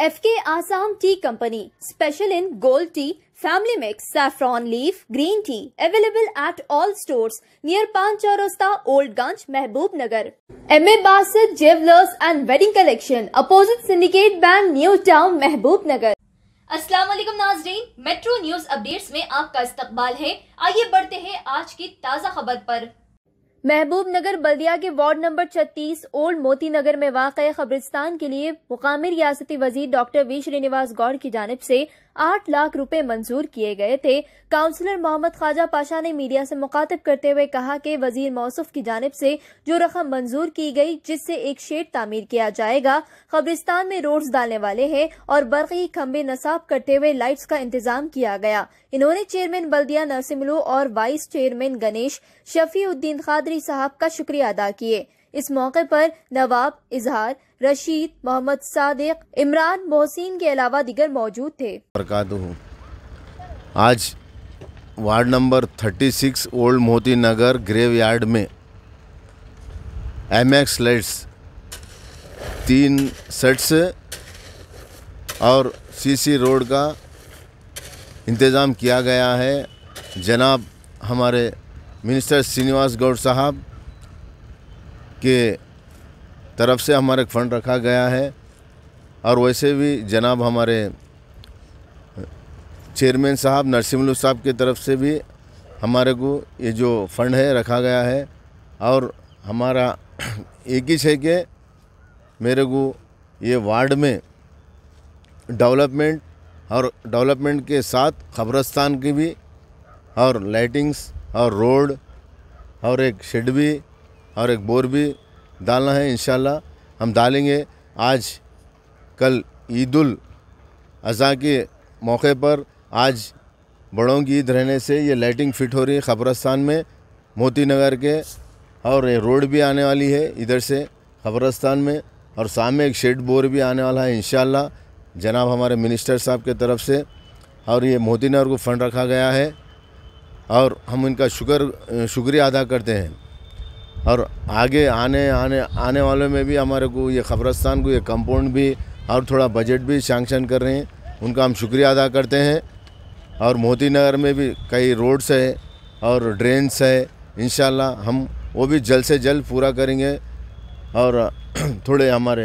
F K Assam tea company special in gold tea family mix saffron leaf green tea available at all stores near Panch Chowrasta old Ganj Mahbubnagar M A Basit jewellers and wedding collection opposite syndicate bank new town Mahbubnagar Aslam नाजरीन metro news updates में आपका इस्तकबाल है आइए बढ़ते हैं आज की ताज़ा खबर पर महबूब नगर बल्दिया के वार्ड नंबर छत्तीस ओल्ड मोती नगर में वाक़ कब्रिस्तान के लिए मुकामी रियासती वजीर डॉक्टर वी श्रीनिवास गौड़ की जानब से आठ लाख रुपए मंजूर किए गए थे काउंसलर मोहम्मद ख्वाजा पाशा ने मीडिया से मुखातब करते हुए कहा कि वजीर मौसफ की जानब से जो रकम मंजूर की गई जिससे एक शेड तामीर किया जाएगा कब्रिस्तान में रोड्स डालने वाले हैं और बरकी खम्बे नसाब करते हुए लाइट्स का इंतजाम किया गया इन्होंने चेयरमैन बल्दिया नरसिमलू और वाइस चेयरमैन गणेश शफी उद्दीन खादरी मौलवी साहब का शुक्रिया अदा किए इस मौके पर नवाब इजहार रशीद मोहम्मद सादिक इमरान मोहसिन के अलावा दिगर मौजूद थे आज ward number 36 old Moti Nagar graveyard में एम एक्स लाइट्स तीन सेट्स और सीसी रोड का इंतज़ाम किया गया है जनाब हमारे मिनिस्टर श्रीनिवास गौड़ साहब के तरफ से हमारे फंड रखा गया है और वैसे भी जनाब हमारे चेयरमैन साहब नरसिमलू साहब की तरफ से भी हमारे को ये जो फंड है रखा गया है और हमारा एक ही है कि मेरे को ये वार्ड में डेवलपमेंट और डेवलपमेंट के साथ खबरस्तान की भी और लाइटिंग्स और रोड और एक शेड भी और एक बोर भी डालना है इन हम डालेंगे आज कल ईद अज़ा के मौके पर आज बड़ों की ईद रहने से ये लाइटिंग फिट हो रही है खबरस्तान में मोती नगर के और ये रोड भी आने वाली है इधर से खबरस्तान में और सामने एक शेड बोर भी आने वाला है इन जनाब हमारे मिनिस्टर साहब के तरफ से और ये मोती नगर को फंड रखा गया है और हम उनका शुक्र शुक्रिया अदा करते हैं और आगे आने आने आने वालों में भी हमारे को ये खबरस्तान को ये कंपाउंड भी और थोड़ा बजट भी सैंक्शन कर रहे हैं उनका हम शुक्रिया अदा करते हैं और मोती नगर में भी कई रोड्स है और ड्रेन्स है इन हम वो भी जल्द से जल्द पूरा करेंगे और थोड़े हमारे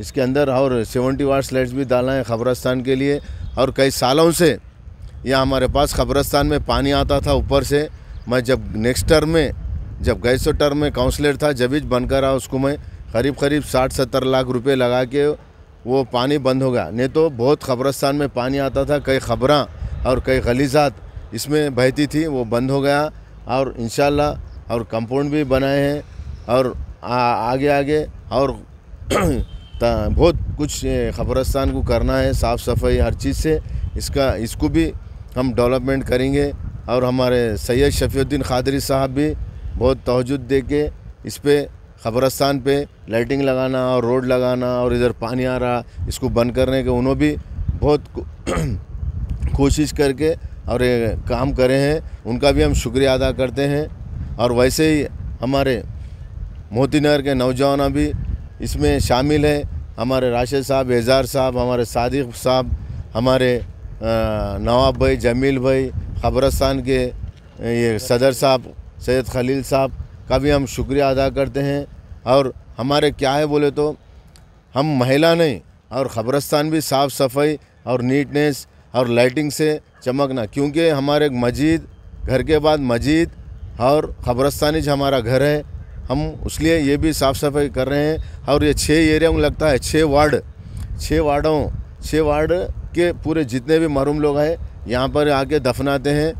इसके अंदर और सेवेंटी वाट लाइट्स भी डाला है खबरस्तान के लिए और कई सालों से या हमारे पास कब्रस्तान में पानी आता था ऊपर से मैं जब नेक्स्ट टर्म में जब गए टर्म में काउंसलर था जब ही बनकर आ उसको मैं करीब करीब साठ सत्तर लाख रुपए लगा के वो पानी बंद हो गया नहीं तो बहुत खबरस्तान में पानी आता था कई ख़बर और कई गलीजात इसमें बहती थी वो बंद हो गया और इन और कंपाउंड भी बनाए हैं और आ, आगे आगे और बहुत कुछ खबरस्तान को करना है साफ़ सफाई हर चीज़ से इसका इसको भी हम डेवलपमेंट करेंगे और हमारे सैयद शफीउद्दीन खादरी साहब भी बहुत तोजुद दे के इस पर खबरस्तान पे लाइटिंग लगाना और रोड लगाना और इधर पानी आ रहा इसको बंद करने के उन्होंने भी बहुत कोशिश करके और ये काम करे हैं उनका भी हम शुक्रिया अदा करते हैं और वैसे ही हमारे मोती नगर के नौजवान भी इसमें शामिल हैं हमारे राशिद साहब एजार साहब हमारे सादिक साहब हमारे नवाब भाई जमील भाई खबरस्तान के ये सदर साहब सैद खलील साहब का भी हम शुक्रिया अदा करते हैं और हमारे क्या है बोले तो हम महिला नहीं और खबरस्तान भी साफ़ सफाई और नीटनेस और लाइटिंग से चमकना क्योंकि हमारे मस्जिद घर के बाद मस्जिद और खबरस्तानी जो हमारा घर है हम उसलिए ये भी साफ़ सफाई कर रहे हैं और ये छः एरिया में लगता है छः वार्ड छः वार्डों छः वार्ड के पूरे जितने भी मरूम लोग हैं यहाँ पर आके दफनाते हैं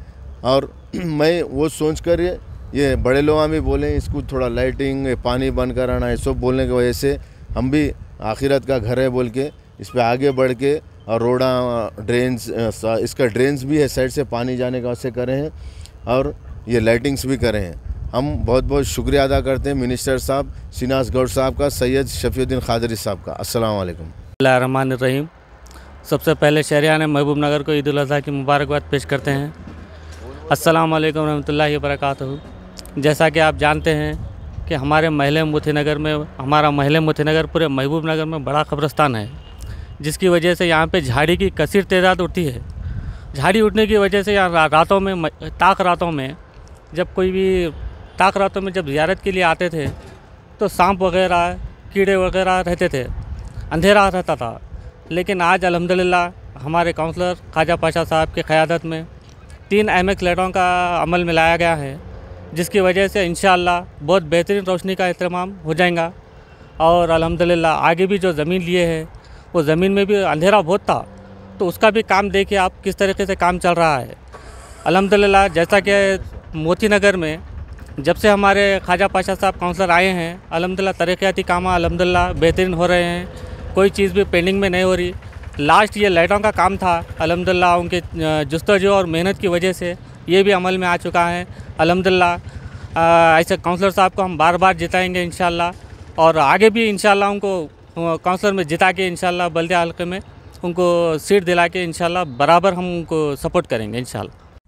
और मैं वो सोच कर ये, ये बड़े लोग भी बोलें इसको थोड़ा लाइटिंग पानी बंद कराना ये सब बोलने की वजह से हम भी आखिरत का घर है बोल के इस पर आगे बढ़ के और रोडा ड्रेन्स इसका ड्रेन्स भी है साइड से पानी जाने का उससे करें हैं और ये लाइटिंग्स भी करें हैं हम बहुत बहुत शुक्रिया अदा करते हैं मिनिस्टर साहब शिनाज गौड़ साहब का सैयद शफीद्दीन खादरी साहब का असलकम रहीम सबसे पहले शहरियान महबूब नगर को ईद अजी की मुबारकबाद पेश करते हैं अस्सलाम वालेकुम रहमतुल्लाहि जैसा कि आप जानते हैं कि हमारे महल मोती नगर में हमारा महले मोती नगर पूरे महबूब नगर में बड़ा कब्रस्तान है जिसकी वजह से यहाँ पे झाड़ी की कसर तदाद उठती है झाड़ी उठने की वजह से यहाँ रातों में ताक रातों में जब कोई भी ताक रातों में जब जीारत के लिए आते थे तो सांप वगैरह कीड़े वगैरह रहते थे अंधेरा रहता था लेकिन आज अलहमदिल्ला हमारे काउंसलर ख्वाजा पाशा साहब की क़्यादत में तीन एम एक्स लाइटों का अमल में लाया गया है जिसकी वजह से इन बहुत बेहतरीन रोशनी का अहतमाम हो जाएगा और अलहमदिल्ला आगे भी जो ज़मीन लिए है वो ज़मीन में भी अंधेरा बहुत था तो उसका भी काम देखिए आप किस तरीके से काम चल रहा है अलहमदिल्ला जैसा कि मोती नगर में जब से हमारे ख्वाजा पाशा साहब काउंसलर आए हैं अलहमदिल्ला तरक्याती काम अलहमदिल्ला बेहतरीन हो रहे हैं कोई चीज़ भी पेंडिंग में नहीं हो रही लास्ट ये लाइटों का काम था अलहमदिल्ला उनके जस्तजो और मेहनत की वजह से ये भी अमल में आ चुका है अलहमदिल्ला ऐसे काउंसलर साहब को हम बार बार जिताएंगे इन और आगे भी इन उनको काउंसलर में जिता के इन बल्दिया हल्के में उनको सीट दिला के इनशाला बराबर हम उनको सपोर्ट करेंगे इन